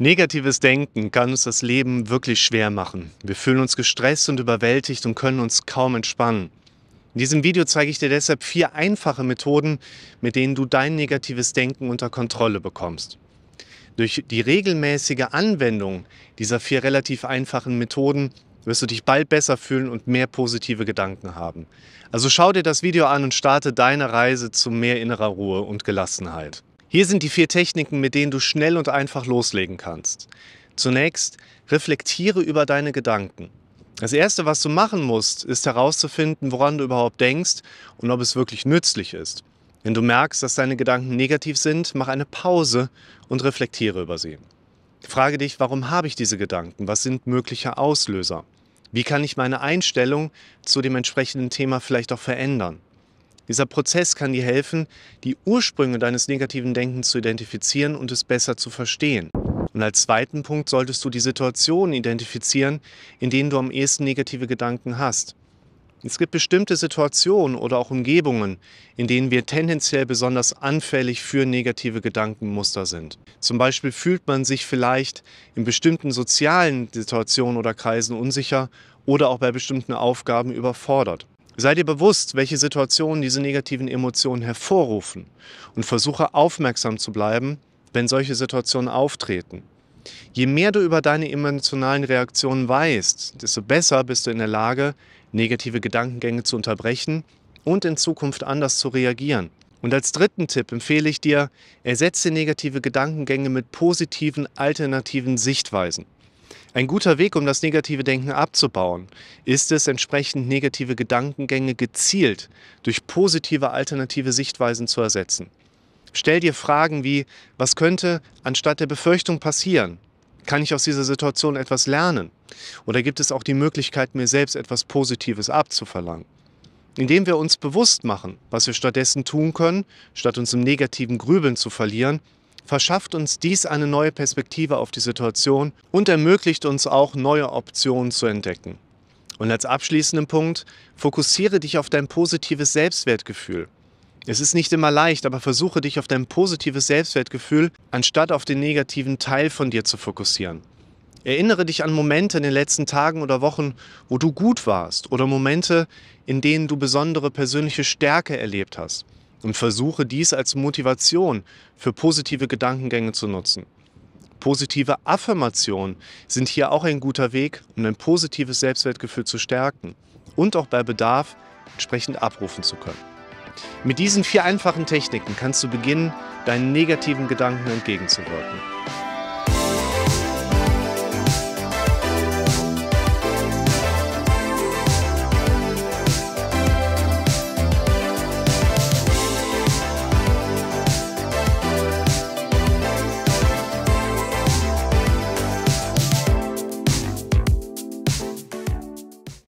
Negatives Denken kann uns das Leben wirklich schwer machen. Wir fühlen uns gestresst und überwältigt und können uns kaum entspannen. In diesem Video zeige ich dir deshalb vier einfache Methoden, mit denen du dein negatives Denken unter Kontrolle bekommst. Durch die regelmäßige Anwendung dieser vier relativ einfachen Methoden wirst du dich bald besser fühlen und mehr positive Gedanken haben. Also schau dir das Video an und starte deine Reise zu mehr innerer Ruhe und Gelassenheit. Hier sind die vier Techniken, mit denen du schnell und einfach loslegen kannst. Zunächst reflektiere über deine Gedanken. Das Erste, was du machen musst, ist herauszufinden, woran du überhaupt denkst und ob es wirklich nützlich ist. Wenn du merkst, dass deine Gedanken negativ sind, mach eine Pause und reflektiere über sie. Frage dich, warum habe ich diese Gedanken? Was sind mögliche Auslöser? Wie kann ich meine Einstellung zu dem entsprechenden Thema vielleicht auch verändern? Dieser Prozess kann dir helfen, die Ursprünge deines negativen Denkens zu identifizieren und es besser zu verstehen. Und als zweiten Punkt solltest du die Situationen identifizieren, in denen du am ehesten negative Gedanken hast. Es gibt bestimmte Situationen oder auch Umgebungen, in denen wir tendenziell besonders anfällig für negative Gedankenmuster sind. Zum Beispiel fühlt man sich vielleicht in bestimmten sozialen Situationen oder Kreisen unsicher oder auch bei bestimmten Aufgaben überfordert. Sei dir bewusst, welche Situationen diese negativen Emotionen hervorrufen und versuche aufmerksam zu bleiben, wenn solche Situationen auftreten. Je mehr du über deine emotionalen Reaktionen weißt, desto besser bist du in der Lage, negative Gedankengänge zu unterbrechen und in Zukunft anders zu reagieren. Und als dritten Tipp empfehle ich dir, ersetze negative Gedankengänge mit positiven alternativen Sichtweisen. Ein guter Weg, um das negative Denken abzubauen, ist es, entsprechend negative Gedankengänge gezielt durch positive alternative Sichtweisen zu ersetzen. Stell dir Fragen wie, was könnte anstatt der Befürchtung passieren? Kann ich aus dieser Situation etwas lernen? Oder gibt es auch die Möglichkeit, mir selbst etwas Positives abzuverlangen? Indem wir uns bewusst machen, was wir stattdessen tun können, statt uns im negativen Grübeln zu verlieren, verschafft uns dies eine neue Perspektive auf die Situation und ermöglicht uns auch neue Optionen zu entdecken. Und als abschließenden Punkt, fokussiere dich auf dein positives Selbstwertgefühl. Es ist nicht immer leicht, aber versuche dich auf dein positives Selbstwertgefühl, anstatt auf den negativen Teil von dir zu fokussieren. Erinnere dich an Momente in den letzten Tagen oder Wochen, wo du gut warst oder Momente, in denen du besondere persönliche Stärke erlebt hast und versuche dies als Motivation für positive Gedankengänge zu nutzen. Positive Affirmationen sind hier auch ein guter Weg, um ein positives Selbstwertgefühl zu stärken und auch bei Bedarf entsprechend abrufen zu können. Mit diesen vier einfachen Techniken kannst du beginnen, deinen negativen Gedanken entgegenzuwirken.